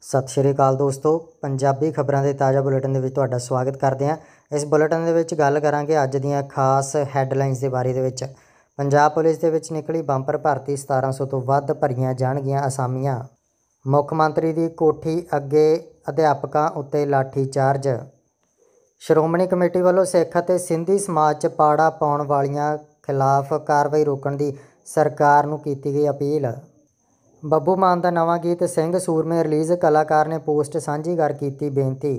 ਸਤਿ ਸ਼੍ਰੀ ਅਕਾਲ ਦੋਸਤੋ ਪੰਜਾਬੀ ਖਬਰਾਂ ਦੇ ਤਾਜ਼ਾ ਬੁਲੇਟਿਨ ਦੇ ਵਿੱਚ ਤੁਹਾਡਾ ਸਵਾਗਤ ਕਰਦੇ ਹਾਂ ਇਸ ਬੁਲੇਟਿਨ ਦੇ ਵਿੱਚ ਗੱਲ ਕਰਾਂਗੇ ਅੱਜ ਦੀਆਂ ਖਾਸ ਹੈੱਡਲਾਈਨਸ ਦੇ ਬਾਰੇ ਦੇ ਵਿੱਚ ਪੰਜਾਬ ਪੁਲਿਸ ਦੇ ਵਿੱਚ ਨਿਕਲੀ ਬੰਪਰ ਭਰਤੀ 1700 ਤੋਂ ਵੱਧ ਭਰੀਆਂ ਜਾਣਗੀਆਂ ਅਸਾਮੀਆਂ ਮੁੱਖ ਮੰਤਰੀ ਦੀ ਕੋਠੀ ਅੱਗੇ ਅਧਿਆਪਕਾਂ ਉੱਤੇ ਲਾਠੀ ਚਾਰਜ ਸ਼੍ਰੋਮਣੀ ਕਮੇਟੀ ਵੱਲੋਂ ਸਿੱਖ ਅਤੇ ਸਿੰਧੀ ਸਮਾਜ 'ਚ ਪਾੜਾ ਪਾਉਣ ਵਾਲੀਆਂ ਖਿਲਾਫ ਕਾਰਵਾਈ ਰੋਕਣ ਦੀ ਸਰਕਾਰ ਨੂੰ ਕੀਤੀ ਗਈ ਅਪੀਲ ਬੱਬੂ ਮਾਨ ਦਾ ਨਵਾਂ ਗੀਤ ਸਿੰਘ ਸੂਰਮੇ ਰਿਲੀਜ਼ ਕਲਾਕਾਰ ਨੇ ਪੋਸਟ ਸਾਂਝੀ ਕਰ ਕੀਤੀ ਬੇਨਤੀ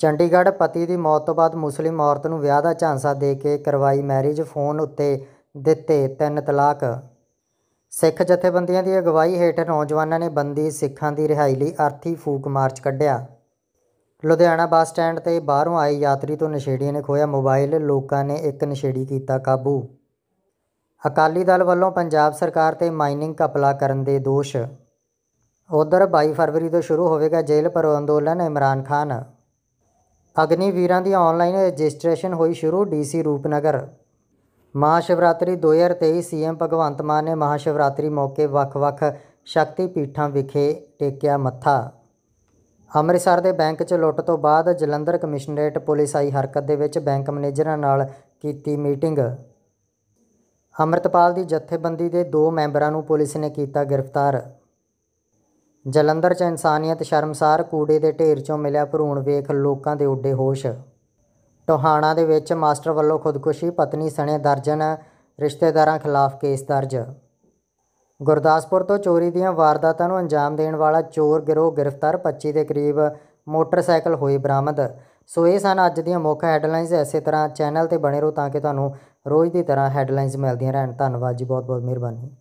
ਚੰਡੀਗੜ੍ਹ ਪਤੀ ਦੀ ਮੌਤ ਤੋਂ ਬਾਅਦ ਮੁਸਲਿਮ ਔਰਤ ਨੂੰ ਵਿਆਹ ਦਾ ਝਾਂਸਾ ਦੇ ਕੇ ਕਰਵਾਈ ਮੈਰਿਜ ਫੋਨ ਉੱਤੇ ਦਿੱਤੇ ਤਿੰਨ ਤਲਾਕ ਸਿੱਖ ਜਥੇਬੰਦੀਆਂ ਦੀ ਅਗਵਾਈ ਹੇਠ ਨੌਜਵਾਨਾਂ ਨੇ ਬੰਦੀ ਸਿੱਖਾਂ ਦੀ ਰਿਹਾਈ ਲਈ ਅਰਥੀ ਫੂਕ ਮਾਰਚ ਕੱਢਿਆ ਲੁਧਿਆਣਾ ਬੱਸ ਸਟੈਂਡ ਤੇ ਬਾਹਰੋਂ ਆਏ ਯਾਤਰੀ ਤੋਂ ਨਸ਼ੇੜੀਆਂ ਨੇ ਖੋਇਆ ਮੋਬਾਈਲ ਲੋਕਾਂ ਨੇ ਇੱਕ ਨਸ਼ੇੜੀ ਕੀਤਾ ਕਾਬੂ ਅਕਾਲੀ ਦਲ ਵੱਲੋਂ ਪੰਜਾਬ ਸਰਕਾਰ ਤੇ ਮਾਈਨਿੰਗ ਕਪਲਾ ਕਰਨ ਦੇ ਦੋਸ਼ ਉਧਰ 22 ਫਰਵਰੀ ਤੋਂ ਸ਼ੁਰੂ ਹੋਵੇਗਾ ਜੇਲ੍ਹ ਭਰੋ ਅੰਦੋਲਨ ਇਮਰਾਨ ਖਾਨ ਅਗਨੀ ਵੀਰਾਂ ਦੀ ਆਨਲਾਈਨ ਰਜਿਸਟ੍ਰੇਸ਼ਨ ਹੋਈ ਸ਼ੁਰੂ ਡੀਸੀ ਰੂਪਨਗਰ ਮਹਾਸ਼ਿਵਰਾਤਰੀ 2023 ਸੀਐਮ ਭਗਵੰਤ ਮਾਨ ਨੇ ਮਹਾਸ਼ਿਵਰਾਤਰੀ ਮੌਕੇ ਵੱਖ-ਵੱਖ ਸ਼ਕਤੀ ਪੀਠਾਂ ਵਿਖੇ ਟੇਕਿਆ ਮੱਥਾ ਅੰਮ੍ਰਿਤਸਰ ਦੇ ਬੈਂਕ 'ਚ ਲੁੱਟ ਤੋਂ ਬਾਅਦ ਜਲੰਧਰ ਕਮਿਸ਼ਨਰੇਟ ਪੁਲਿਸ ਆਈ ਹਰਕਤ ਦੇ ਵਿੱਚ ਬੈਂਕ ਮੈਨੇਜਰਾਂ ਨਾਲ ਕੀਤੀ ਮੀਟਿੰਗ ਅਮਰਤਪਾਲ ਦੀ ਜਥੇਬੰਦੀ ਦੇ ਦੋ ਮੈਂਬਰਾਂ ਨੂੰ ਪੁਲਿਸ ਨੇ ਕੀਤਾ ਗ੍ਰਿਫਤਾਰ ਜਲੰਧਰ 'ਚ ਇਨਸਾਨੀਅਤ ਸ਼ਰਮਸਾਰ ਕੂੜੇ ਦੇ ਢੇਰ 'ਚੋਂ ਮਿਲਿਆ ਭਰੂਣ ਵੇਖ ਲੋਕਾਂ ਦੇ ਉੱਡੇ ਹੋਸ਼ ਟੋਹਾਣਾ ਦੇ ਵਿੱਚ ਮਾਸਟਰ ਵੱਲੋਂ ਖੁਦਕੁਸ਼ੀ ਪਤਨੀ ਸਣੇ ਦਰਜਨ ਰਿਸ਼ਤੇਦਾਰਾਂ ਖਿਲਾਫ ਕੇਸ ਦਰਜ ਗੁਰਦਾਸਪੁਰ ਤੋਂ ਚੋਰੀ ਦੀਆਂ ਵਾਰਦਾਤਾਂ ਨੂੰ ਅੰਜਾਮ ਦੇਣ ਵਾਲਾ ਚੋਰ ਗਿਰੋਹ ਗ੍ਰਿਫਤਾਰ 25 ਦੇ ਕਰੀਬ ਮੋਟਰਸਾਈਕਲ ਹੋਏ ਬਰਾਮਦ ਸੋ ਇਹ ਸਨ ਅੱਜ ਦੀਆਂ ਮੁੱਖ ਹੈਡਲਾਈਨਸ ਐਸੇ ਤਰ੍ਹਾਂ ਚੈਨਲ ਤੇ ਬਣੇ ਰਹੋ ਤਾਂ ਕਿ ਤੁਹਾਨੂੰ ਰੋਜ਼ ਦੀ ਤਰ੍ਹਾਂ ਹੈਡਲਾਈਨਸ ਮਿਲਦੀਆਂ ਰਹਿਣ ਧੰਨਵਾਦ ਜੀ ਬਹੁਤ ਬਹੁਤ ਮਿਹਰਬਾਨੀ